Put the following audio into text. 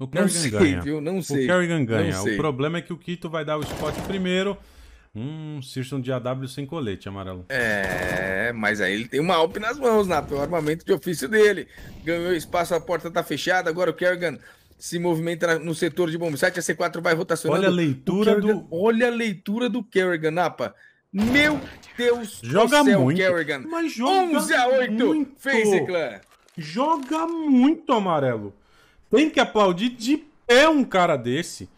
O Kerrigan não sei, ganha. Viu? Não sei. O Kerrigan ganha. O problema é que o Quito vai dar o spot primeiro. Hum, Sirson de AW sem colete, amarelo. É, mas aí ele tem uma Alp nas mãos, Nato. O armamento de ofício dele. Ganhou espaço, a porta tá fechada. Agora o Kerrigan se movimenta no setor de bomb A C4 vai rotacionando. Olha a leitura do. Olha a leitura do Kerrigan, Napa. Meu Deus joga do céu, muito, Kerrigan. Mas joga 11 a 8, muito. Face Clan. Joga muito, amarelo. Tem que aplaudir de pé um cara desse.